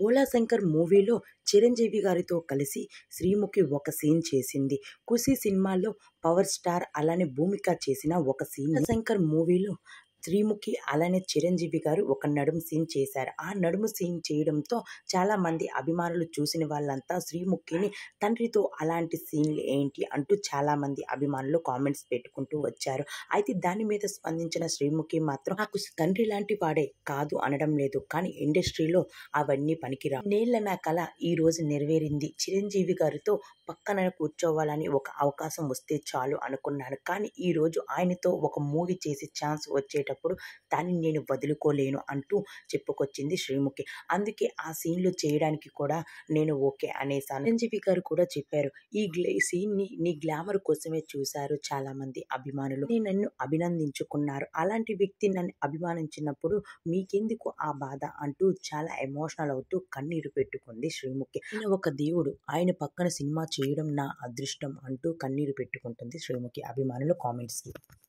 బోలాశంకర్ మూవీలో చిరంజీవి గారితో కలిసి శ్రీముఖి ఒక సీన్ చేసింది కుసి సినిమాలో పవర్ స్టార్ అలానే భూమిక చేసిన ఒక సీన్ శంకర్ మూవీలో త్రిముఖి అలానే చిరంజీవి గారు ఒక నడుము సీన్ చేశారు ఆ నడుము సీన్ చేయడంతో చాలామంది అభిమానులు చూసిన వాళ్ళంతా శ్రీముఖిని తండ్రితో అలాంటి సీన్లు ఏంటి అంటూ చాలామంది అభిమానులు కామెంట్స్ పెట్టుకుంటూ వచ్చారు అయితే దాని మీద స్పందించిన శ్రీముఖి మాత్రం నాకు తండ్రి లాంటి వాడే కాదు అనడం లేదు కానీ ఇండస్ట్రీలో అవన్నీ పనికిరా నేళ్ల నా కళ ఈ రోజు నెరవేరింది చిరంజీవి గారితో పక్కన కూర్చోవాలని ఒక అవకాశం వస్తే చాలు అనుకున్నాను కానీ ఈ రోజు ఆయనతో ఒక మూవీ చేసే ఛాన్స్ వచ్చేట చేసేటప్పుడు దాన్ని నేను వదులుకోలేను అంటూ చెప్పుకొచ్చింది శ్రీముఖి అందుకే ఆ సీన్లు చేయడానికి కూడా నేను ఓకే అనేసా చిరంజీవి గారు కూడా చెప్పారు ఈ సీన్ని నీ గ్లామర్ కోసమే చూశారు చాలామంది అభిమానులు నన్ను అభినందించుకున్నారు అలాంటి వ్యక్తి నన్ను అభిమానించినప్పుడు మీకెందుకు ఆ బాధ అంటూ చాలా ఎమోషనల్ అవుతూ కన్నీరు పెట్టుకుంది శ్రీముఖి ఒక దేవుడు ఆయన పక్కన సినిమా చేయడం నా అదృష్టం అంటూ కన్నీరు పెట్టుకుంటుంది శ్రీముఖి అభిమానులు కామెంట్స్కి